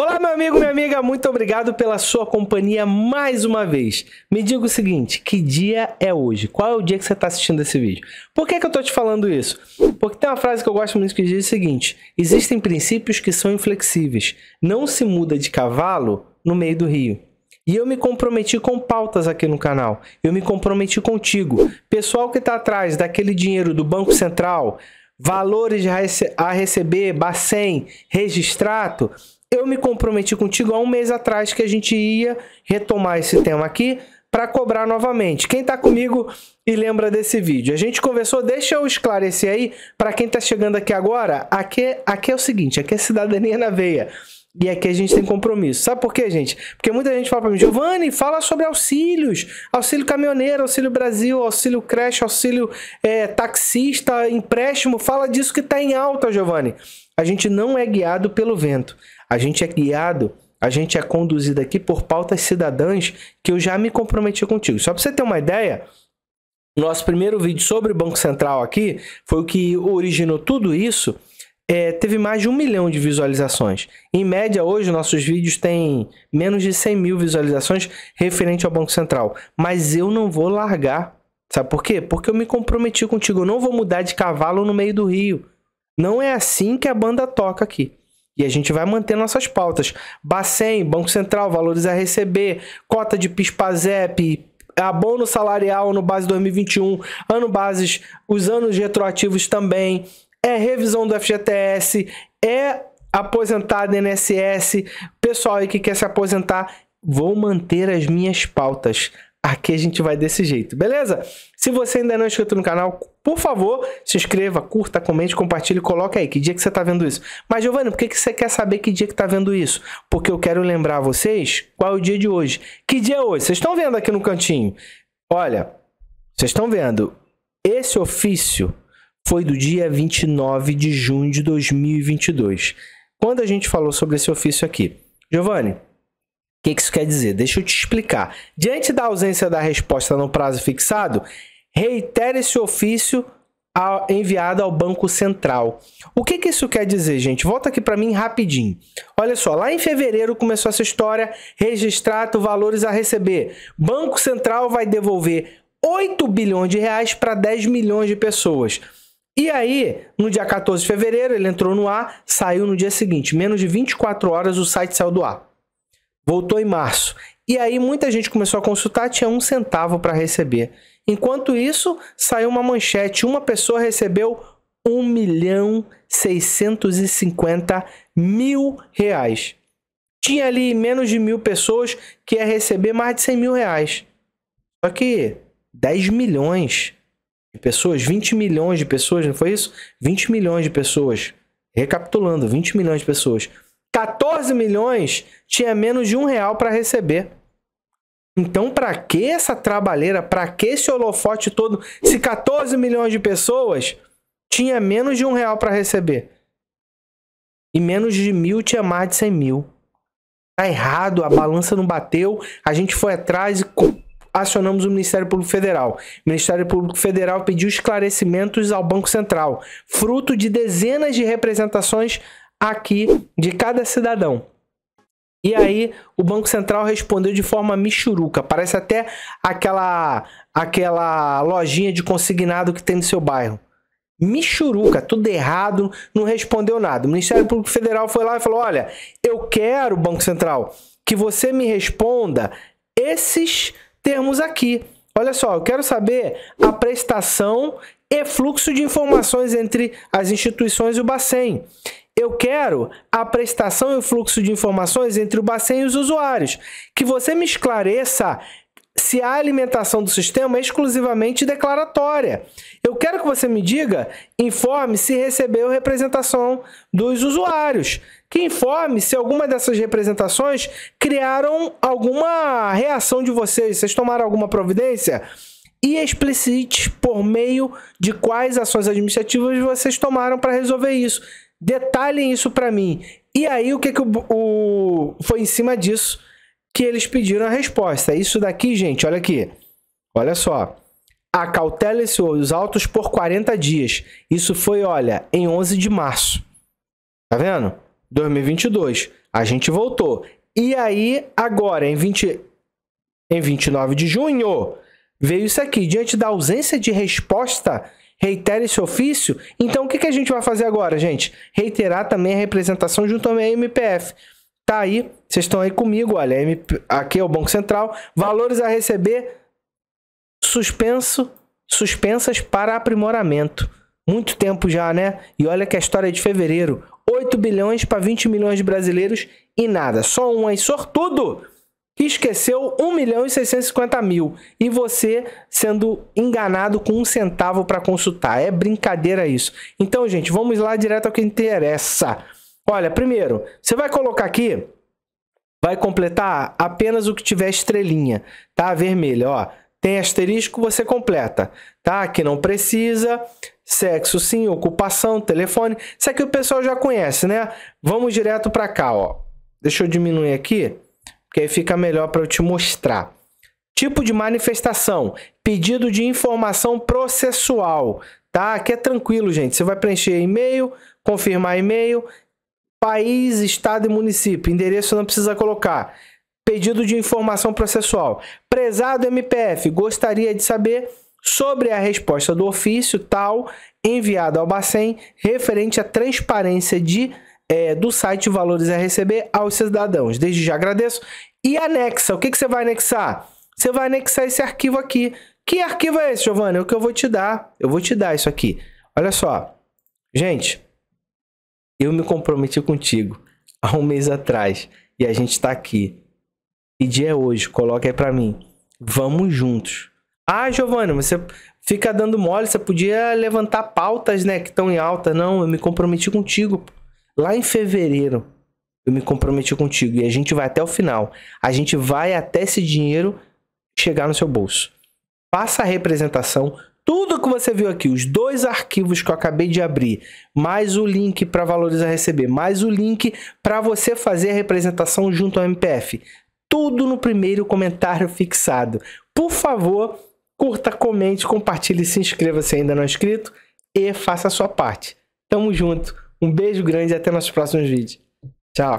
Olá, meu amigo, minha amiga, muito obrigado pela sua companhia mais uma vez. Me diga o seguinte, que dia é hoje? Qual é o dia que você está assistindo esse vídeo? Por que, que eu estou te falando isso? Porque tem uma frase que eu gosto muito que diz o seguinte, existem princípios que são inflexíveis, não se muda de cavalo no meio do rio. E eu me comprometi com pautas aqui no canal, eu me comprometi contigo. Pessoal que está atrás daquele dinheiro do Banco Central, valores a receber, Bacen, registrato, eu me comprometi contigo há um mês atrás que a gente ia retomar esse tema aqui para cobrar novamente. Quem está comigo e lembra desse vídeo? A gente conversou, deixa eu esclarecer aí para quem está chegando aqui agora. Aqui, é, aqui é o seguinte, aqui é cidadania na veia. E aqui a gente tem compromisso. Sabe por quê, gente? Porque muita gente fala para mim, Giovanni, fala sobre auxílios. Auxílio caminhoneiro, auxílio Brasil, auxílio creche, auxílio é, taxista, empréstimo. Fala disso que está em alta, Giovanni. A gente não é guiado pelo vento. A gente é guiado, a gente é conduzido aqui por pautas cidadãs que eu já me comprometi contigo. Só para você ter uma ideia, nosso primeiro vídeo sobre o Banco Central aqui foi o que originou tudo isso é, teve mais de um milhão de visualizações. Em média, hoje, nossos vídeos têm menos de 100 mil visualizações referente ao Banco Central. Mas eu não vou largar. Sabe por quê? Porque eu me comprometi contigo. Eu não vou mudar de cavalo no meio do rio. Não é assim que a banda toca aqui. E a gente vai manter nossas pautas. Bacen, Banco Central, valores a receber, cota de PISPAZEP, abono salarial no base 2021, ano bases, os anos retroativos também, é revisão do FGTS, é aposentado NSS, Pessoal aí que quer se aposentar, vou manter as minhas pautas. Aqui a gente vai desse jeito, beleza? Se você ainda não é inscrito no canal, por favor, se inscreva, curta, comente, compartilhe, coloque aí que dia que você está vendo isso. Mas, Giovanni, por que, que você quer saber que dia que está vendo isso? Porque eu quero lembrar vocês qual é o dia de hoje. Que dia é hoje? Vocês estão vendo aqui no cantinho? Olha, vocês estão vendo esse ofício foi do dia 29 de junho de 2022. Quando a gente falou sobre esse ofício aqui, Giovanni, o que, que isso quer dizer? Deixa eu te explicar. Diante da ausência da resposta no prazo fixado, reitere esse ofício enviado ao Banco Central. O que, que isso quer dizer, gente? Volta aqui para mim rapidinho. Olha só, lá em fevereiro começou essa história, registrado valores a receber. Banco Central vai devolver 8 bilhões de reais para 10 milhões de pessoas. E aí, no dia 14 de fevereiro, ele entrou no ar, saiu no dia seguinte. Menos de 24 horas o site saiu do ar. Voltou em março. E aí muita gente começou a consultar, tinha um centavo para receber. Enquanto isso, saiu uma manchete, uma pessoa recebeu 1 milhão 650 mil reais. Tinha ali menos de mil pessoas que ia receber mais de 100 mil reais. Só que 10 milhões de pessoas, 20 milhões de pessoas, não foi isso? 20 milhões de pessoas. Recapitulando, 20 milhões de pessoas. 14 milhões tinha menos de um real para receber. Então, para que essa trabalheira? Para que esse holofote todo? Se 14 milhões de pessoas tinha menos de um real para receber e menos de mil tinha mais de 100 mil. Tá errado, a balança não bateu, a gente foi atrás e acionamos o Ministério Público Federal. O Ministério Público Federal pediu esclarecimentos ao Banco Central, fruto de dezenas de representações aqui de cada cidadão. E aí o Banco Central respondeu de forma michuruca, parece até aquela aquela lojinha de consignado que tem no seu bairro. Michuruca, tudo errado, não respondeu nada. O Ministério Público Federal foi lá e falou: "Olha, eu quero, Banco Central, que você me responda esses temos aqui. Olha só, eu quero saber a prestação e fluxo de informações entre as instituições e o Bacen. Eu quero a prestação e o fluxo de informações entre o Bacen e os usuários. Que você me esclareça se a alimentação do sistema é exclusivamente declaratória. Eu quero que você me diga, informe se recebeu representação dos usuários, que informe se alguma dessas representações criaram alguma reação de vocês, vocês tomaram alguma providência e explicite por meio de quais ações administrativas vocês tomaram para resolver isso. Detalhem isso para mim. E aí o que, que o, o foi em cima disso? que eles pediram a resposta. Isso daqui, gente, olha aqui. Olha só. cautela se os autos por 40 dias. Isso foi, olha, em 11 de março. Tá vendo? 2022. A gente voltou. E aí, agora, em, 20... em 29 de junho, veio isso aqui. Diante da ausência de resposta, reitera esse ofício. Então, o que, que a gente vai fazer agora, gente? Reiterar também a representação junto à MPF. Tá aí, vocês estão aí comigo, olha, MP, aqui é o Banco Central, valores a receber suspenso, suspensas para aprimoramento. Muito tempo já, né? E olha que a história é de fevereiro, 8 bilhões para 20 milhões de brasileiros e nada. Só um aí sortudo que esqueceu 1 milhão e 650 mil e você sendo enganado com um centavo para consultar. É brincadeira isso. Então, gente, vamos lá direto ao que interessa. Olha, primeiro, você vai colocar aqui, vai completar apenas o que tiver estrelinha, tá? Vermelha, ó. Tem asterisco, você completa, tá? Que não precisa, sexo sim, ocupação, telefone. Isso aqui o pessoal já conhece, né? Vamos direto para cá, ó. Deixa eu diminuir aqui, porque aí fica melhor para eu te mostrar. Tipo de manifestação, pedido de informação processual, tá? Aqui é tranquilo, gente. Você vai preencher e-mail, confirmar e-mail país, estado e município. Endereço não precisa colocar. Pedido de informação processual. Prezado MPF, gostaria de saber sobre a resposta do ofício tal enviado ao Bacen referente à transparência de é, do site Valores a Receber aos cidadãos. Desde já agradeço. E anexa, o que, que você vai anexar? Você vai anexar esse arquivo aqui. Que arquivo é esse, Giovanni? É o que eu vou te dar. Eu vou te dar isso aqui. Olha só. Gente, eu me comprometi contigo há um mês atrás e a gente está aqui. Que dia é hoje? Coloca aí para mim. Vamos juntos. Ah, Giovanni, você fica dando mole, você podia levantar pautas, né, que estão em alta. Não, eu me comprometi contigo. Lá em fevereiro, eu me comprometi contigo e a gente vai até o final. A gente vai até esse dinheiro chegar no seu bolso. Faça a representação, tudo que você viu aqui, os dois arquivos que eu acabei de abrir, mais o link para valorizar receber, mais o link para você fazer a representação junto ao MPF. Tudo no primeiro comentário fixado. Por favor, curta, comente, compartilhe, se inscreva se ainda não é inscrito e faça a sua parte. Tamo junto. Um beijo grande e até nossos próximos vídeos. Tchau.